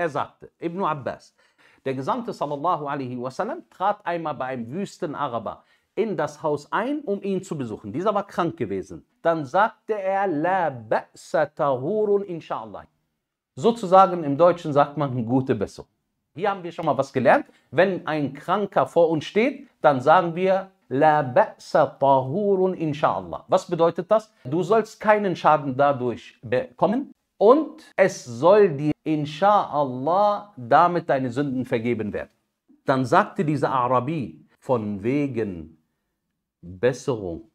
Er sagte, Ibn Abbas, der Gesandte sallallahu alaihi wasallam trat einmal bei einem wüsten Araber in das Haus ein, um ihn zu besuchen. Dieser war krank gewesen. Dann sagte er, La ba'sa tahurun inshallah. Sozusagen im Deutschen sagt man gute Besserung. Hier haben wir schon mal was gelernt. Wenn ein Kranker vor uns steht, dann sagen wir La ba'sa tahurun inshallah. Was bedeutet das? Du sollst keinen Schaden dadurch bekommen, und es soll dir insha'Allah damit deine Sünden vergeben werden. Dann sagte dieser Arabi, von wegen Besserung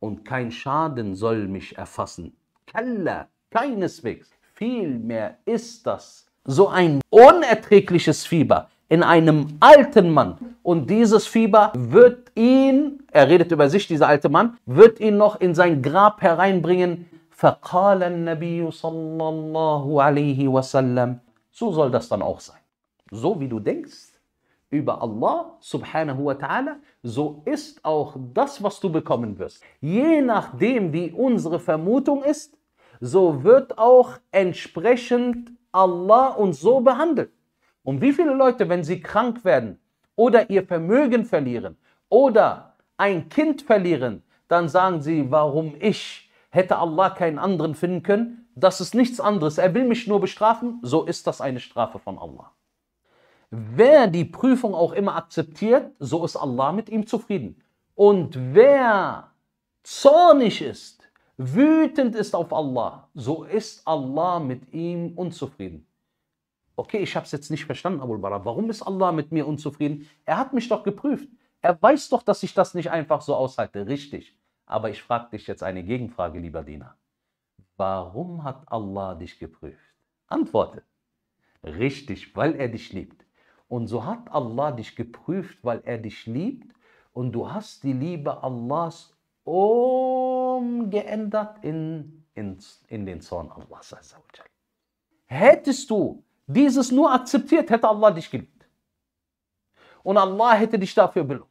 und kein Schaden soll mich erfassen. Kalla, keineswegs. Vielmehr ist das so ein unerträgliches Fieber in einem alten Mann. Und dieses Fieber wird ihn, er redet über sich, dieser alte Mann, wird ihn noch in sein Grab hereinbringen, فقال النبي صلى الله عليه wasallam. So soll das dann auch sein. So wie du denkst über Allah subhanahu wa ta'ala, so ist auch das, was du bekommen wirst. Je nachdem, wie unsere Vermutung ist, so wird auch entsprechend Allah uns so behandelt. Und wie viele Leute, wenn sie krank werden oder ihr Vermögen verlieren oder ein Kind verlieren, dann sagen sie, warum ich? hätte Allah keinen anderen finden können. Das ist nichts anderes. Er will mich nur bestrafen, so ist das eine Strafe von Allah. Wer die Prüfung auch immer akzeptiert, so ist Allah mit ihm zufrieden. Und wer zornig ist, wütend ist auf Allah, so ist Allah mit ihm unzufrieden. Okay, ich habe es jetzt nicht verstanden, Abu Bara. Warum ist Allah mit mir unzufrieden? Er hat mich doch geprüft. Er weiß doch, dass ich das nicht einfach so aushalte. Richtig. Aber ich frage dich jetzt eine Gegenfrage, lieber Diener. Warum hat Allah dich geprüft? Antworte. Richtig, weil er dich liebt. Und so hat Allah dich geprüft, weil er dich liebt. Und du hast die Liebe Allahs umgeändert in, in, in den Zorn Allahs. Hättest du dieses nur akzeptiert, hätte Allah dich geliebt. Und Allah hätte dich dafür belohnt.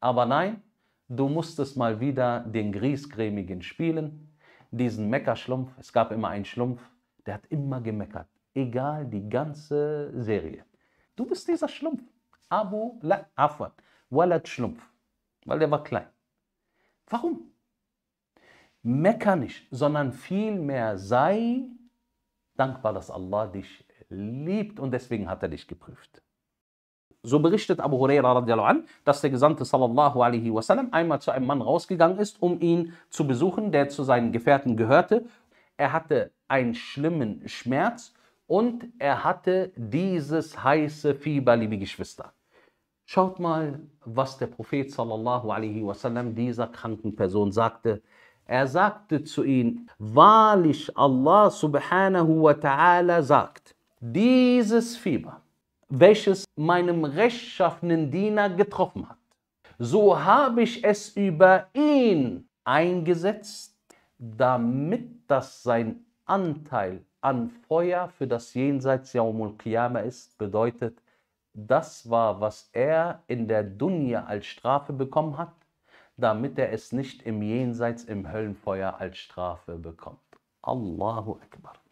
Aber nein, Du musstest mal wieder den Griesgrämigen spielen, diesen Meckerschlumpf. Es gab immer einen Schlumpf, der hat immer gemeckert, egal die ganze Serie. Du bist dieser Schlumpf. Abu La Afwan, Walad Schlumpf, weil der war klein. Warum? Mecker nicht, sondern vielmehr sei dankbar, dass Allah dich liebt und deswegen hat er dich geprüft. So berichtet Abu Huraira radiallahu an, dass der Gesandte sallallahu alaihi wasallam einmal zu einem Mann rausgegangen ist, um ihn zu besuchen, der zu seinen Gefährten gehörte. Er hatte einen schlimmen Schmerz und er hatte dieses heiße Fieber, liebe Geschwister. Schaut mal, was der Prophet sallallahu alaihi wasallam dieser kranken Person sagte. Er sagte zu ihnen, wahrlich Allah subhanahu wa ta'ala sagt, dieses Fieber welches meinem rechtschaffenen Diener getroffen hat. So habe ich es über ihn eingesetzt, damit das sein Anteil an Feuer für das Jenseits Yaumul Qiyamah ist, bedeutet, das war, was er in der Dunya als Strafe bekommen hat, damit er es nicht im Jenseits im Höllenfeuer als Strafe bekommt. Allahu Akbar.